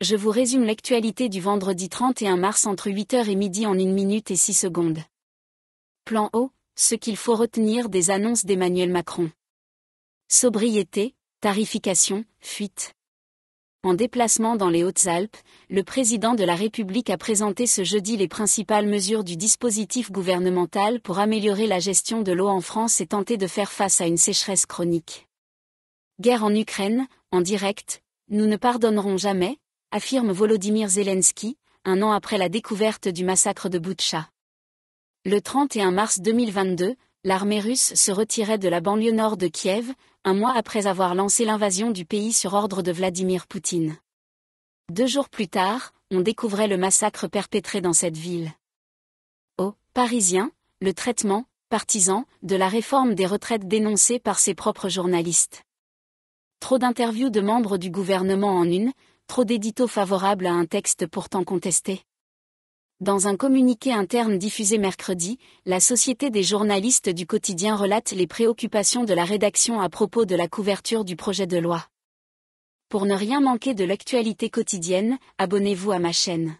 je vous résume l'actualité du vendredi 31 mars entre 8h et midi en 1 minute et 6 secondes. Plan O, ce qu'il faut retenir des annonces d'Emmanuel Macron. Sobriété, tarification, fuite. En déplacement dans les Hautes-Alpes, le président de la République a présenté ce jeudi les principales mesures du dispositif gouvernemental pour améliorer la gestion de l'eau en France et tenter de faire face à une sécheresse chronique. Guerre en Ukraine, en direct, nous ne pardonnerons jamais, affirme Volodymyr Zelensky, un an après la découverte du massacre de Boutcha. Le 31 mars 2022, l'armée russe se retirait de la banlieue nord de Kiev, un mois après avoir lancé l'invasion du pays sur ordre de Vladimir Poutine. Deux jours plus tard, on découvrait le massacre perpétré dans cette ville. Au « Parisien », le traitement, partisan, de la réforme des retraites dénoncée par ses propres journalistes. Trop d'interviews de membres du gouvernement en une, trop d'éditos favorables à un texte pourtant contesté. Dans un communiqué interne diffusé mercredi, la Société des journalistes du quotidien relate les préoccupations de la rédaction à propos de la couverture du projet de loi. Pour ne rien manquer de l'actualité quotidienne, abonnez-vous à ma chaîne.